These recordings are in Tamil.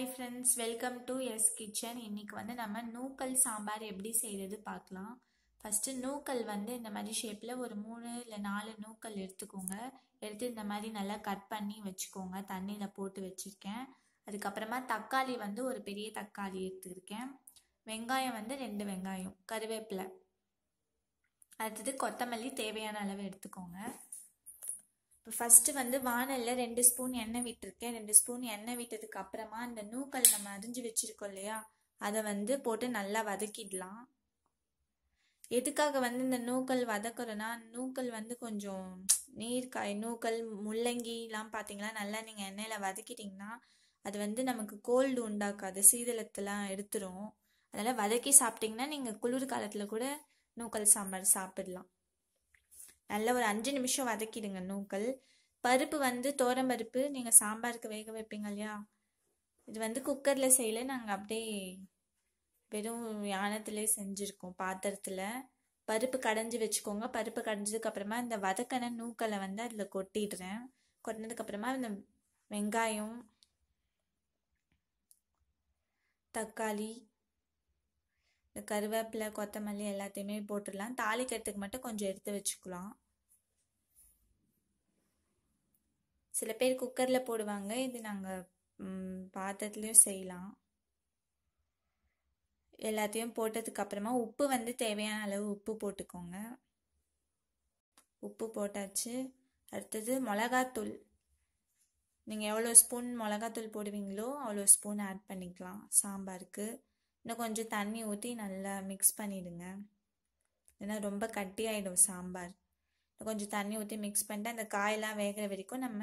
hi friends welcome to S kitchen இன்றைக்கி வந்து நம்ம நூக்கல் சாம்பார் எப்படி செய்கிறது பார்க்கலாம் ஃபஸ்ட்டு நூக்கல் வந்து இந்த மாதிரி ஷேப்பில் ஒரு மூணு இல்லை நாலு நூக்கல் எடுத்துக்கோங்க எடுத்து இந்த மாதிரி நல்லா கட் பண்ணி வச்சுக்கோங்க தண்ணியில் போட்டு வச்சுருக்கேன் அதுக்கப்புறமா தக்காளி வந்து ஒரு பெரிய தக்காளி எடுத்துருக்கேன் வெங்காயம் வந்து ரெண்டு வெங்காயம் கருவேப்பிலை அடுத்தது கொத்தமல்லி தேவையான அளவு எடுத்துக்கோங்க இப்போ ஃபஸ்ட்டு வந்து வானலில் ரெண்டு ஸ்பூன் எண்ணெய் விட்டுருக்கேன் ரெண்டு ஸ்பூன் எண்ணெய் விட்டதுக்கு அப்புறமா அந்த நூக்கல் நம்ம அரிஞ்சு வச்சுருக்கோம் இல்லையா அதை வந்து போட்டு நல்லா வதக்கிடலாம் எதுக்காக வந்து இந்த நூக்கல் வதக்குறோன்னா நூக்கல் வந்து கொஞ்சம் நீர்க்காய் நூக்கல் முள்ளங்கிலாம் பார்த்தீங்கன்னா நல்லா நீங்கள் எண்ணெயில் வதக்கிட்டிங்கன்னா அது வந்து நமக்கு கோல்டு உண்டாக்காது சீதளத்தெலாம் எடுத்துரும் அதனால் வதக்கி சாப்பிட்டிங்கன்னா நீங்கள் குளிர் காலத்தில் கூட நூக்கல் சாம்பார் சாப்பிடலாம் நல்ல ஒரு அஞ்சு நிமிஷம் வதக்கிடுங்க நூக்கள் பருப்பு வந்து தோரம் பருப்பு நீங்கள் சாம்பாருக்கு வேக வைப்பீங்க இல்லையா இது வந்து குக்கரில் செய்யல நாங்கள் அப்படியே வெறும் யானத்திலே செஞ்சுருக்கோம் பாத்திரத்தில் பருப்பு கடைஞ்சி வச்சுக்கோங்க பருப்பு கடைஞ்சதுக்கப்புறமா இந்த வதக்கின நூக்களை வந்து அதில் கொட்டிடுறேன் கொட்டினதுக்கப்புறமா இந்த வெங்காயம் தக்காளி இந்த கருவேப்பிலை கொத்தமல்லி எல்லாத்தையுமே போட்டுடலாம் தாளிக்கிறதுக்கு மட்டும் கொஞ்சம் எடுத்து வச்சுக்கலாம் சில பேர் குக்கரில் போடுவாங்க இது நாங்கள் பாத்திரத்துலேயும் செய்யலாம் எல்லாத்தையும் போட்டதுக்கு அப்புறமா உப்பு வந்து தேவையான அளவு உப்பு போட்டுக்கோங்க உப்பு போட்டாச்சு அடுத்தது மிளகாத்தூள் நீங்கள் எவ்வளோ ஸ்பூன் மிளகாத்தூள் போடுவீங்களோ அவ்வளோ ஸ்பூன் ஆட் பண்ணிக்கலாம் சாம்பாருக்கு இன்னும் கொஞ்சம் தண்ணி ஊற்றி நல்லா மிக்ஸ் பண்ணிவிடுங்க ஏன்னா ரொம்ப கட்டியாயிடும் சாம்பார் கொஞ்சம் தண்ணி ஊற்றி மிக்ஸ் பண்ணிட்டு அந்த காயெல்லாம் வேகிற வரைக்கும் நம்ம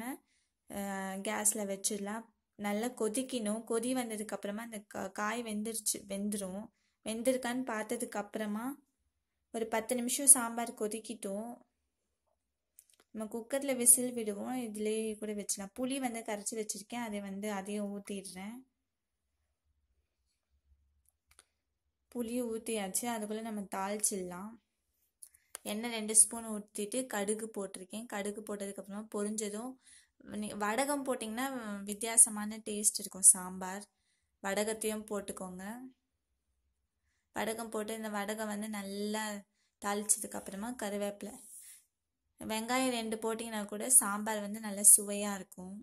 கேஸில் வச்சிடலாம் நல்லா கொதிக்கணும் கொதி வந்ததுக்கப்புறமா அந்த காய் வெந்துருச்சு வெந்துடும் வெந்திருக்கான்னு பார்த்ததுக்கப்புறமா ஒரு பத்து நிமிஷம் சாம்பார் கொதிக்கிட்டோம் நம்ம குக்கரில் விசில் விடுவோம் இதுலேயே கூட வச்சிடலாம் புளி வந்து கரைச்சி வச்சுருக்கேன் அதை வந்து அதையும் ஊற்றிடுறேன் புளியை ஊற்றியாச்சு அதுக்குள்ளே நம்ம தாளிச்சிடலாம் எண்ணெய் ரெண்டு ஸ்பூன் ஊற்றிட்டு கடுகு போட்டிருக்கேன் கடுகு போட்டதுக்கப்புறமா பொரிஞ்சதும் வடகம் போட்டிங்கன்னா வித்தியாசமான டேஸ்ட் இருக்கும் சாம்பார் வடகத்தையும் போட்டுக்கோங்க வடகம் போட்டு இந்த வடகம் வந்து நல்லா தாளிச்சதுக்கப்புறமா கருவேப்பிலை வெங்காயம் ரெண்டு போட்டிங்கன்னா கூட சாம்பார் வந்து நல்லா சுவையாக இருக்கும்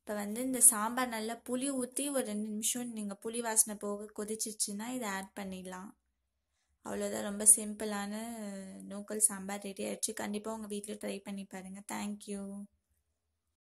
இப்போ வந்து இந்த சாம்பார் நல்லா புளி ஊற்றி ஒரு ரெண்டு நிமிஷம் நீங்கள் புளி வாசனை போக கொதிச்சிச்சின்னா இதை ஆட் பண்ணிடலாம் அவ்வளோதான் ரொம்ப சிம்பிளான நோக்கல் சாம்பார் ரெடி ஆயிடுச்சு கண்டிப்பாக உங்கள் வீட்டில் ட்ரை பண்ணி பாருங்கள் தேங்க்யூ